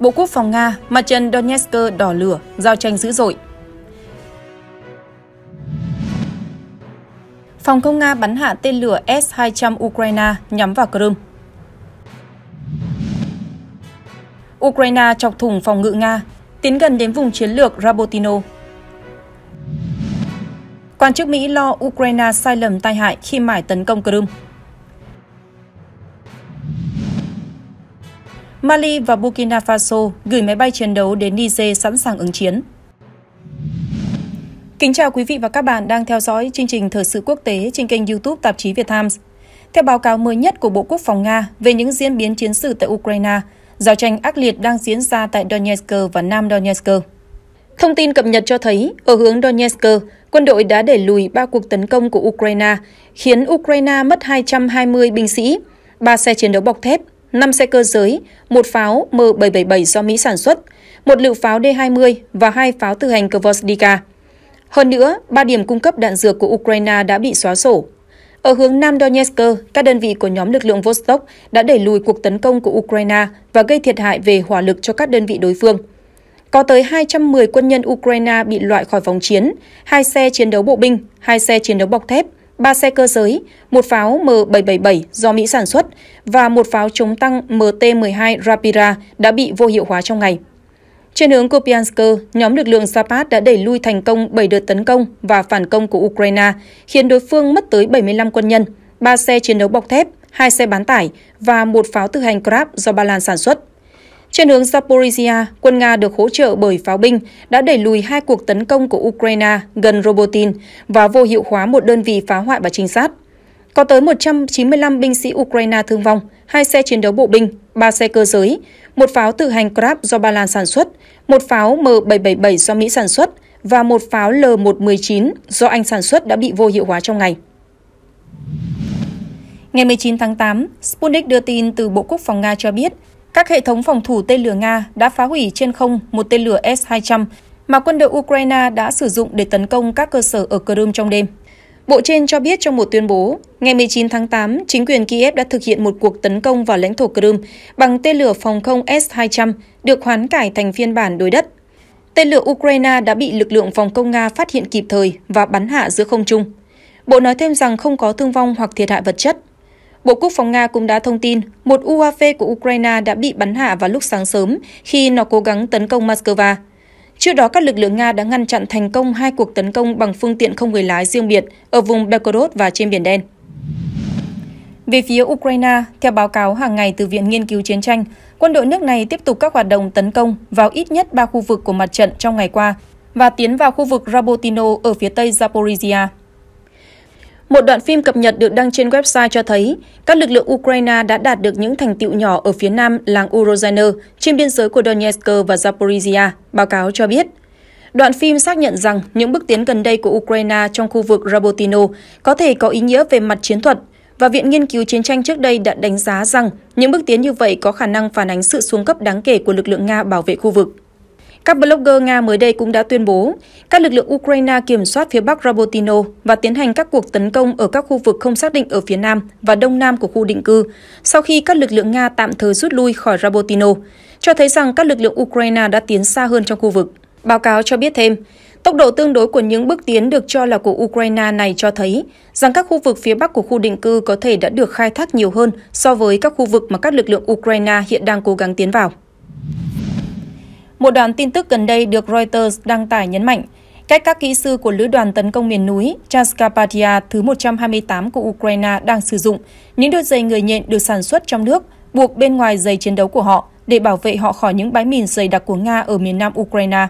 Bộ Quốc phòng Nga, mặt trận Donetsk đỏ lửa, giao tranh dữ dội. Phòng không Nga bắn hạ tên lửa S-200 Ukraine nhắm vào Crimea. Ukraine chọc thủng phòng ngự Nga, tiến gần đến vùng chiến lược Rabotino. Quan chức Mỹ lo Ukraine sai lầm tai hại khi mải tấn công Crimea. Mali và Burkina Faso gửi máy bay chiến đấu đến Niger sẵn sàng ứng chiến. Kính chào quý vị và các bạn đang theo dõi chương trình Thời sự quốc tế trên kênh YouTube tạp chí Việt Times. Theo báo cáo mới nhất của Bộ Quốc phòng Nga về những diễn biến chiến sự tại Ukraine, giao tranh ác liệt đang diễn ra tại Donetsk và Nam Donetsk. Thông tin cập nhật cho thấy, ở hướng Donetsk, quân đội đã đẩy lùi 3 cuộc tấn công của Ukraine, khiến Ukraine mất 220 binh sĩ, 3 xe chiến đấu bọc thép 5 xe cơ giới, một pháo M777 do Mỹ sản xuất, một lựu pháo D-20 và hai pháo tự hành Kvosdika. Hơn nữa, ba điểm cung cấp đạn dược của Ukraine đã bị xóa sổ. Ở hướng Nam Donetsk, các đơn vị của nhóm lực lượng Vostok đã đẩy lùi cuộc tấn công của Ukraine và gây thiệt hại về hỏa lực cho các đơn vị đối phương. Có tới 210 quân nhân Ukraine bị loại khỏi vòng chiến, hai xe chiến đấu bộ binh, hai xe chiến đấu bọc thép, 3 xe cơ giới, một pháo M777 do Mỹ sản xuất và một pháo chống tăng MT-12 Rapira đã bị vô hiệu hóa trong ngày. Trên hướng Kupiansk, nhóm lực lượng Zapad đã đẩy lui thành công 7 đợt tấn công và phản công của Ukraine, khiến đối phương mất tới 75 quân nhân, 3 xe chiến đấu bọc thép, 2 xe bán tải và một pháo tự hành Krab do Ba Lan sản xuất. Trên hướng Zaporizhia, quân Nga được hỗ trợ bởi pháo binh đã đẩy lùi hai cuộc tấn công của Ukraine gần Robotin và vô hiệu hóa một đơn vị phá hoại và trinh sát. Có tới 195 binh sĩ Ukraine thương vong, hai xe chiến đấu bộ binh, ba xe cơ giới, một pháo tự hành Krab do Ba Lan sản xuất, một pháo M777 do Mỹ sản xuất và một pháo L119 do Anh sản xuất đã bị vô hiệu hóa trong ngày. Ngày 19 tháng 8, Sputnik đưa tin từ Bộ Quốc phòng Nga cho biết các hệ thống phòng thủ tên lửa Nga đã phá hủy trên không một tên lửa S-200 mà quân đội Ukraine đã sử dụng để tấn công các cơ sở ở Crimea trong đêm. Bộ trên cho biết trong một tuyên bố, ngày 19 tháng 8, chính quyền Kiev đã thực hiện một cuộc tấn công vào lãnh thổ Crimea bằng tên lửa phòng không S-200 được hoán cải thành phiên bản đối đất. Tên lửa Ukraine đã bị lực lượng phòng không Nga phát hiện kịp thời và bắn hạ giữa không trung. Bộ nói thêm rằng không có thương vong hoặc thiệt hại vật chất. Bộ Quốc phòng Nga cũng đã thông tin một UAV của Ukraine đã bị bắn hạ vào lúc sáng sớm khi nó cố gắng tấn công Moscow. Trước đó, các lực lượng Nga đã ngăn chặn thành công hai cuộc tấn công bằng phương tiện không người lái riêng biệt ở vùng Belgorod và trên Biển Đen. Về phía Ukraine, theo báo cáo hàng ngày từ Viện Nghiên cứu Chiến tranh, quân đội nước này tiếp tục các hoạt động tấn công vào ít nhất 3 khu vực của mặt trận trong ngày qua và tiến vào khu vực Rabotino ở phía tây Zaporizhia. Một đoạn phim cập nhật được đăng trên website cho thấy các lực lượng Ukraine đã đạt được những thành tiệu nhỏ ở phía nam làng Urozhaner trên biên giới của Donetsk và Zaporizhia, báo cáo cho biết. Đoạn phim xác nhận rằng những bước tiến gần đây của Ukraine trong khu vực Rabotino có thể có ý nghĩa về mặt chiến thuật, và Viện Nghiên cứu Chiến tranh trước đây đã đánh giá rằng những bước tiến như vậy có khả năng phản ánh sự xuống cấp đáng kể của lực lượng Nga bảo vệ khu vực. Các blogger Nga mới đây cũng đã tuyên bố các lực lượng Ukraine kiểm soát phía bắc Rabotino và tiến hành các cuộc tấn công ở các khu vực không xác định ở phía nam và đông nam của khu định cư sau khi các lực lượng Nga tạm thời rút lui khỏi Rabotino, cho thấy rằng các lực lượng Ukraine đã tiến xa hơn trong khu vực. Báo cáo cho biết thêm, tốc độ tương đối của những bước tiến được cho là của Ukraine này cho thấy rằng các khu vực phía bắc của khu định cư có thể đã được khai thác nhiều hơn so với các khu vực mà các lực lượng Ukraine hiện đang cố gắng tiến vào. Một đoạn tin tức gần đây được Reuters đăng tải nhấn mạnh, cách các kỹ sư của lữ đoàn tấn công miền núi Chaskapatia thứ 128 của Ukraine đang sử dụng những đôi giày người nhện được sản xuất trong nước buộc bên ngoài giày chiến đấu của họ để bảo vệ họ khỏi những bãi mìn dày đặc của Nga ở miền nam Ukraine.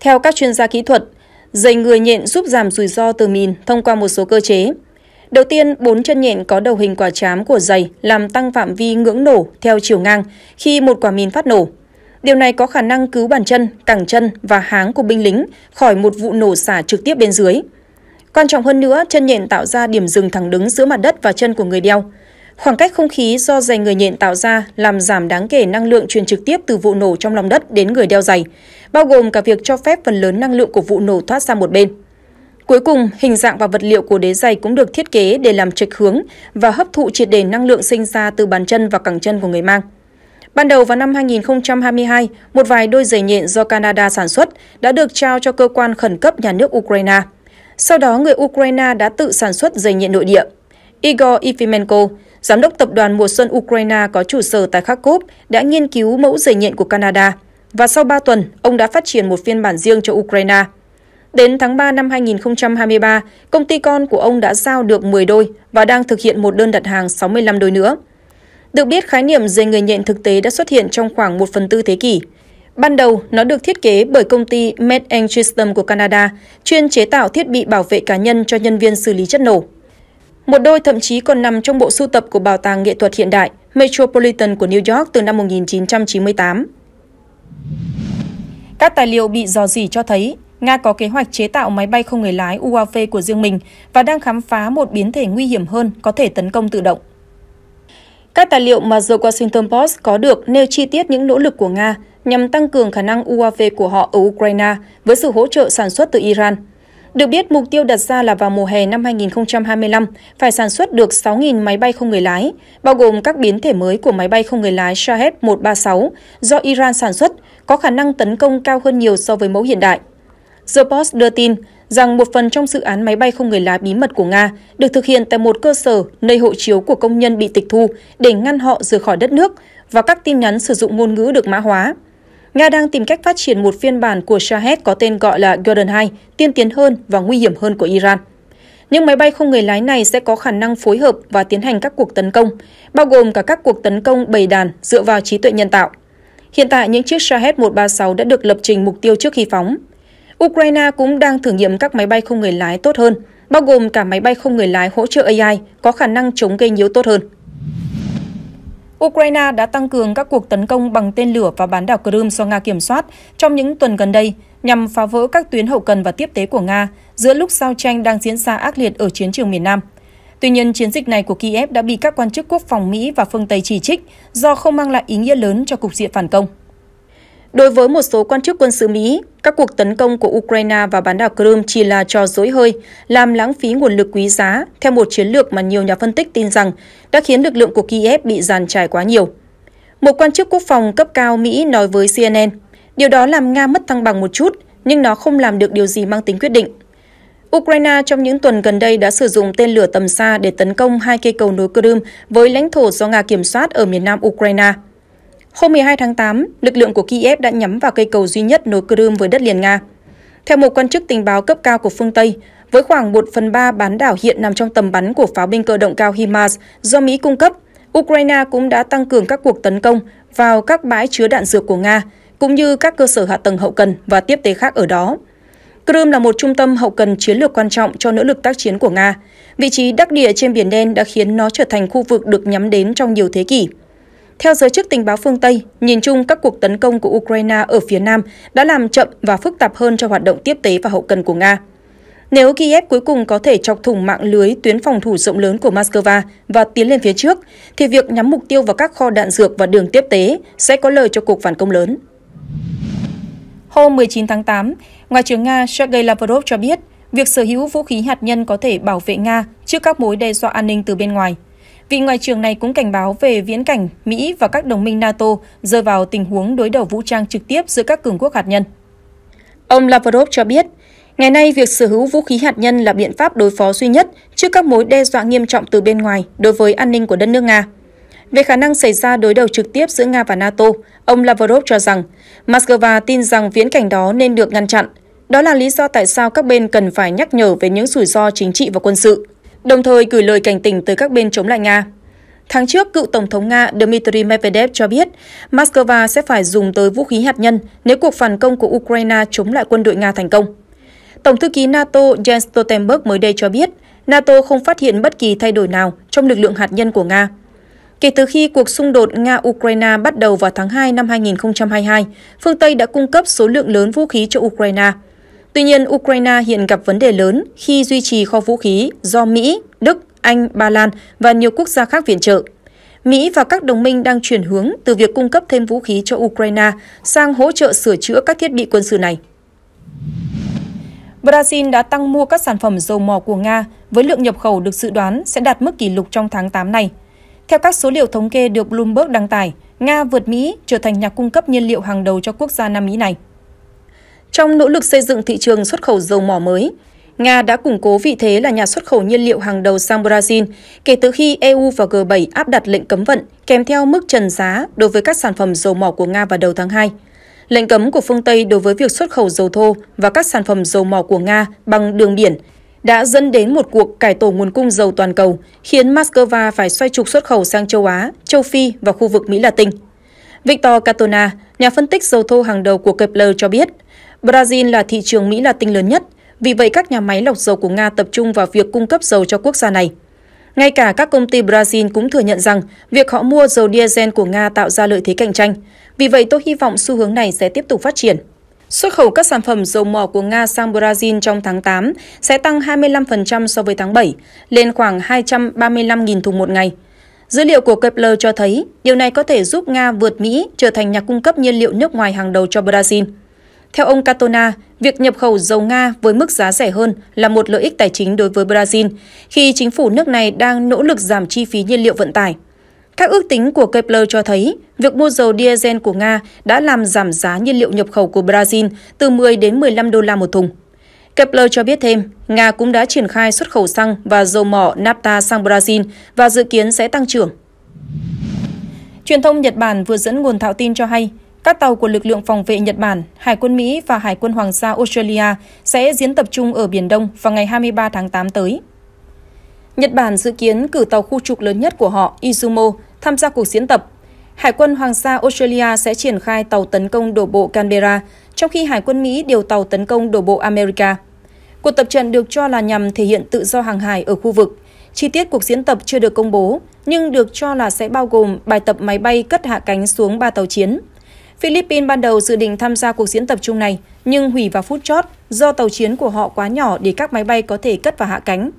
Theo các chuyên gia kỹ thuật, giày người nhện giúp giảm rủi ro từ mìn thông qua một số cơ chế. Đầu tiên, bốn chân nhện có đầu hình quả chám của giày làm tăng phạm vi ngưỡng nổ theo chiều ngang khi một quả mìn phát nổ – Điều này có khả năng cứu bàn chân, cẳng chân và háng của binh lính khỏi một vụ nổ xả trực tiếp bên dưới. Quan trọng hơn nữa, chân nhện tạo ra điểm dừng thẳng đứng giữa mặt đất và chân của người đeo. Khoảng cách không khí do giày người nhện tạo ra làm giảm đáng kể năng lượng truyền trực tiếp từ vụ nổ trong lòng đất đến người đeo giày, bao gồm cả việc cho phép phần lớn năng lượng của vụ nổ thoát ra một bên. Cuối cùng, hình dạng và vật liệu của đế giày cũng được thiết kế để làm trệch hướng và hấp thụ triệt đề năng lượng sinh ra từ bàn chân và cẳng chân của người mang. Ban đầu vào năm 2022, một vài đôi giày nhện do Canada sản xuất đã được trao cho cơ quan khẩn cấp nhà nước Ukraine. Sau đó, người Ukraine đã tự sản xuất giày nhện nội địa. Igor Ifimenko, giám đốc tập đoàn Mùa Xuân Ukraine có trụ sở tại Kharkov, đã nghiên cứu mẫu giày nhện của Canada và sau 3 tuần, ông đã phát triển một phiên bản riêng cho Ukraine. Đến tháng 3 năm 2023, công ty con của ông đã giao được 10 đôi và đang thực hiện một đơn đặt hàng 65 đôi nữa. Được biết, khái niệm dây người nhện thực tế đã xuất hiện trong khoảng 1 phần tư thế kỷ. Ban đầu, nó được thiết kế bởi công ty Med System của Canada, chuyên chế tạo thiết bị bảo vệ cá nhân cho nhân viên xử lý chất nổ. Một đôi thậm chí còn nằm trong bộ sưu tập của Bảo tàng Nghệ thuật hiện đại Metropolitan của New York từ năm 1998. Các tài liệu bị dò dỉ cho thấy Nga có kế hoạch chế tạo máy bay không người lái UAV của riêng mình và đang khám phá một biến thể nguy hiểm hơn có thể tấn công tự động. Các tài liệu mà The Washington Post có được nêu chi tiết những nỗ lực của Nga nhằm tăng cường khả năng UAV của họ ở Ukraine với sự hỗ trợ sản xuất từ Iran. Được biết, mục tiêu đặt ra là vào mùa hè năm 2025 phải sản xuất được 6.000 máy bay không người lái, bao gồm các biến thể mới của máy bay không người lái Shahed-136 do Iran sản xuất, có khả năng tấn công cao hơn nhiều so với mẫu hiện đại. The Post đưa tin, rằng một phần trong dự án máy bay không người lái bí mật của Nga được thực hiện tại một cơ sở nơi hộ chiếu của công nhân bị tịch thu để ngăn họ rời khỏi đất nước và các tin nhắn sử dụng ngôn ngữ được mã hóa. Nga đang tìm cách phát triển một phiên bản của Shahed có tên gọi là Golden 2, tiên tiến hơn và nguy hiểm hơn của Iran. Những máy bay không người lái này sẽ có khả năng phối hợp và tiến hành các cuộc tấn công, bao gồm cả các cuộc tấn công bầy đàn dựa vào trí tuệ nhân tạo. Hiện tại, những chiếc Shahed 136 đã được lập trình mục tiêu trước khi phóng. Ukraine cũng đang thử nghiệm các máy bay không người lái tốt hơn, bao gồm cả máy bay không người lái hỗ trợ AI có khả năng chống gây nhiễu tốt hơn. Ukraine đã tăng cường các cuộc tấn công bằng tên lửa vào bán đảo Crimea do Nga kiểm soát trong những tuần gần đây nhằm phá vỡ các tuyến hậu cần và tiếp tế của Nga giữa lúc giao tranh đang diễn ra ác liệt ở chiến trường miền Nam. Tuy nhiên, chiến dịch này của Kiev đã bị các quan chức quốc phòng Mỹ và phương Tây chỉ trích do không mang lại ý nghĩa lớn cho cục diện phản công. Đối với một số quan chức quân sự Mỹ, các cuộc tấn công của Ukraine và bán đảo Crimea chỉ là trò dối hơi, làm lãng phí nguồn lực quý giá, theo một chiến lược mà nhiều nhà phân tích tin rằng đã khiến lực lượng của Kiev bị giàn trải quá nhiều. Một quan chức quốc phòng cấp cao Mỹ nói với CNN, điều đó làm Nga mất thăng bằng một chút, nhưng nó không làm được điều gì mang tính quyết định. Ukraine trong những tuần gần đây đã sử dụng tên lửa tầm xa để tấn công hai cây cầu nối Crimea với lãnh thổ do Nga kiểm soát ở miền nam Ukraine – Hôm 12 tháng 8, lực lượng của Kiev đã nhắm vào cây cầu duy nhất nối Crimea với đất liền Nga. Theo một quan chức tình báo cấp cao của phương Tây, với khoảng 1 phần 3 bán đảo hiện nằm trong tầm bắn của pháo binh cơ động cao HIMARS do Mỹ cung cấp, Ukraine cũng đã tăng cường các cuộc tấn công vào các bãi chứa đạn dược của Nga, cũng như các cơ sở hạ tầng hậu cần và tiếp tế khác ở đó. Crimea là một trung tâm hậu cần chiến lược quan trọng cho nỗ lực tác chiến của Nga. Vị trí đắc địa trên Biển Đen đã khiến nó trở thành khu vực được nhắm đến trong nhiều thế kỷ. Theo giới chức tình báo phương Tây, nhìn chung các cuộc tấn công của Ukraine ở phía Nam đã làm chậm và phức tạp hơn cho hoạt động tiếp tế và hậu cần của Nga. Nếu Kiev cuối cùng có thể chọc thủng mạng lưới tuyến phòng thủ rộng lớn của Moscow và tiến lên phía trước, thì việc nhắm mục tiêu vào các kho đạn dược và đường tiếp tế sẽ có lợi cho cuộc phản công lớn. Hôm 19 tháng 8, Ngoại trưởng Nga Sergei Lavrov cho biết việc sở hữu vũ khí hạt nhân có thể bảo vệ Nga trước các mối đe dọa an ninh từ bên ngoài – Vị ngoại trưởng này cũng cảnh báo về viễn cảnh Mỹ và các đồng minh NATO rơi vào tình huống đối đầu vũ trang trực tiếp giữa các cường quốc hạt nhân. Ông Lavrov cho biết, ngày nay việc sở hữu vũ khí hạt nhân là biện pháp đối phó duy nhất trước các mối đe dọa nghiêm trọng từ bên ngoài đối với an ninh của đất nước Nga. Về khả năng xảy ra đối đầu trực tiếp giữa Nga và NATO, ông Lavrov cho rằng Moscow tin rằng viễn cảnh đó nên được ngăn chặn. Đó là lý do tại sao các bên cần phải nhắc nhở về những rủi ro chính trị và quân sự đồng thời gửi lời cảnh tỉnh tới các bên chống lại Nga. Tháng trước, cựu Tổng thống Nga Dmitry Medvedev cho biết Moscow sẽ phải dùng tới vũ khí hạt nhân nếu cuộc phản công của Ukraine chống lại quân đội Nga thành công. Tổng thư ký NATO Jens Stoltenberg mới đây cho biết NATO không phát hiện bất kỳ thay đổi nào trong lực lượng hạt nhân của Nga. Kể từ khi cuộc xung đột Nga-Ukraine bắt đầu vào tháng 2 năm 2022, phương Tây đã cung cấp số lượng lớn vũ khí cho Ukraine – Tuy nhiên, Ukraine hiện gặp vấn đề lớn khi duy trì kho vũ khí do Mỹ, Đức, Anh, Ba Lan và nhiều quốc gia khác viện trợ. Mỹ và các đồng minh đang chuyển hướng từ việc cung cấp thêm vũ khí cho Ukraine sang hỗ trợ sửa chữa các thiết bị quân sự này. Brazil đã tăng mua các sản phẩm dầu mỏ của Nga với lượng nhập khẩu được dự đoán sẽ đạt mức kỷ lục trong tháng 8 này. Theo các số liệu thống kê được Bloomberg đăng tải, Nga vượt Mỹ trở thành nhà cung cấp nhiên liệu hàng đầu cho quốc gia Nam Mỹ này. Trong nỗ lực xây dựng thị trường xuất khẩu dầu mỏ mới, Nga đã củng cố vị thế là nhà xuất khẩu nhiên liệu hàng đầu sang Brazil kể từ khi EU và G7 áp đặt lệnh cấm vận kèm theo mức trần giá đối với các sản phẩm dầu mỏ của Nga vào đầu tháng 2. Lệnh cấm của phương Tây đối với việc xuất khẩu dầu thô và các sản phẩm dầu mỏ của Nga bằng đường biển đã dẫn đến một cuộc cải tổ nguồn cung dầu toàn cầu, khiến Moscow phải xoay trục xuất khẩu sang châu Á, châu Phi và khu vực Mỹ Latin. Victor Catona, nhà phân tích dầu thô hàng đầu của Kepler cho biết, Brazil là thị trường Mỹ Latin lớn nhất, vì vậy các nhà máy lọc dầu của Nga tập trung vào việc cung cấp dầu cho quốc gia này. Ngay cả các công ty Brazil cũng thừa nhận rằng việc họ mua dầu diesel của Nga tạo ra lợi thế cạnh tranh. Vì vậy tôi hy vọng xu hướng này sẽ tiếp tục phát triển. Xuất khẩu các sản phẩm dầu mỏ của Nga sang Brazil trong tháng 8 sẽ tăng 25% so với tháng 7, lên khoảng 235.000 thùng một ngày. Dữ liệu của Kepler cho thấy điều này có thể giúp Nga vượt Mỹ trở thành nhà cung cấp nhiên liệu nước ngoài hàng đầu cho Brazil. Theo ông Catona, việc nhập khẩu dầu Nga với mức giá rẻ hơn là một lợi ích tài chính đối với Brazil, khi chính phủ nước này đang nỗ lực giảm chi phí nhiên liệu vận tải. Các ước tính của Kepler cho thấy, việc mua dầu diesel của Nga đã làm giảm giá nhiên liệu nhập khẩu của Brazil từ 10 đến 15 đô la một thùng. Kepler cho biết thêm, Nga cũng đã triển khai xuất khẩu xăng và dầu mỏ nafta sang Brazil và dự kiến sẽ tăng trưởng. Truyền thông Nhật Bản vừa dẫn nguồn thạo tin cho hay, các tàu của lực lượng phòng vệ Nhật Bản, Hải quân Mỹ và Hải quân Hoàng gia Australia sẽ diễn tập trung ở Biển Đông vào ngày 23 tháng 8 tới. Nhật Bản dự kiến cử tàu khu trục lớn nhất của họ, Izumo, tham gia cuộc diễn tập. Hải quân Hoàng gia Australia sẽ triển khai tàu tấn công đổ bộ Canberra, trong khi Hải quân Mỹ điều tàu tấn công đổ bộ America. Cuộc tập trận được cho là nhằm thể hiện tự do hàng hải ở khu vực. Chi tiết cuộc diễn tập chưa được công bố, nhưng được cho là sẽ bao gồm bài tập máy bay cất hạ cánh xuống ba tàu chiến – Philippines ban đầu dự định tham gia cuộc diễn tập chung này, nhưng hủy vào phút chót do tàu chiến của họ quá nhỏ để các máy bay có thể cất và hạ cánh.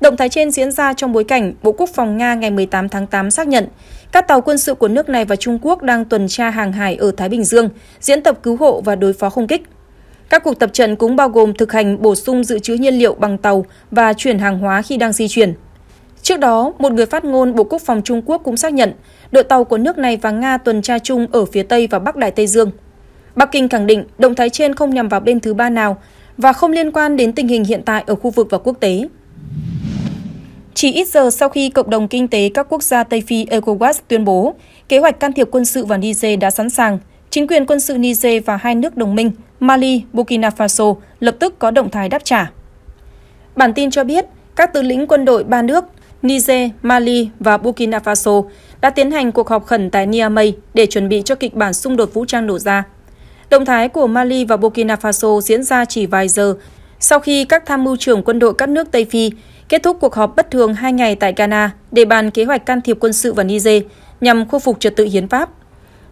Động thái trên diễn ra trong bối cảnh Bộ Quốc phòng Nga ngày 18 tháng 8 xác nhận các tàu quân sự của nước này và Trung Quốc đang tuần tra hàng hải ở Thái Bình Dương, diễn tập cứu hộ và đối phó không kích. Các cuộc tập trận cũng bao gồm thực hành bổ sung dự trữ nhiên liệu bằng tàu và chuyển hàng hóa khi đang di chuyển. Trước đó, một người phát ngôn Bộ Quốc phòng Trung Quốc cũng xác nhận đội tàu của nước này và Nga tuần tra chung ở phía Tây và Bắc Đại Tây Dương. Bắc Kinh khẳng định động thái trên không nhằm vào bên thứ ba nào và không liên quan đến tình hình hiện tại ở khu vực và quốc tế. Chỉ ít giờ sau khi Cộng đồng Kinh tế các quốc gia Tây Phi ECOWAS tuyên bố kế hoạch can thiệp quân sự vào Niger đã sẵn sàng, chính quyền quân sự Niger và hai nước đồng minh Mali, Burkina Faso lập tức có động thái đáp trả. Bản tin cho biết, các tướng lĩnh quân đội ba nước Niger, Mali và Burkina Faso đã tiến hành cuộc họp khẩn tại Niamey để chuẩn bị cho kịch bản xung đột vũ trang nổ ra. Động thái của Mali và Burkina Faso diễn ra chỉ vài giờ sau khi các tham mưu trưởng quân đội các nước Tây Phi kết thúc cuộc họp bất thường hai ngày tại Ghana để bàn kế hoạch can thiệp quân sự vào Niger nhằm khôi phục trật tự hiến pháp.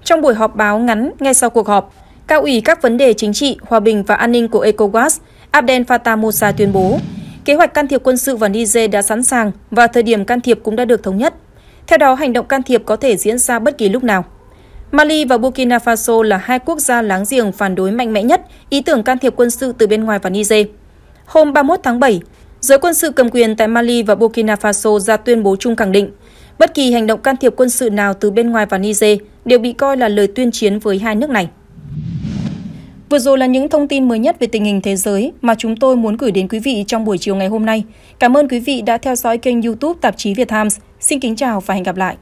Trong buổi họp báo ngắn ngay sau cuộc họp, Cao ủy các vấn đề chính trị, hòa bình và an ninh của ECOWAS Abdel Fattah Moussa tuyên bố Kế hoạch can thiệp quân sự vào Niger đã sẵn sàng và thời điểm can thiệp cũng đã được thống nhất. Theo đó, hành động can thiệp có thể diễn ra bất kỳ lúc nào. Mali và Burkina Faso là hai quốc gia láng giềng phản đối mạnh mẽ nhất ý tưởng can thiệp quân sự từ bên ngoài vào Niger. Hôm 31 tháng 7, giới quân sự cầm quyền tại Mali và Burkina Faso ra tuyên bố chung khẳng định bất kỳ hành động can thiệp quân sự nào từ bên ngoài vào Niger đều bị coi là lời tuyên chiến với hai nước này. Vừa rồi là những thông tin mới nhất về tình hình thế giới mà chúng tôi muốn gửi đến quý vị trong buổi chiều ngày hôm nay. Cảm ơn quý vị đã theo dõi kênh YouTube Tạp chí Việt Times. Xin kính chào và hẹn gặp lại.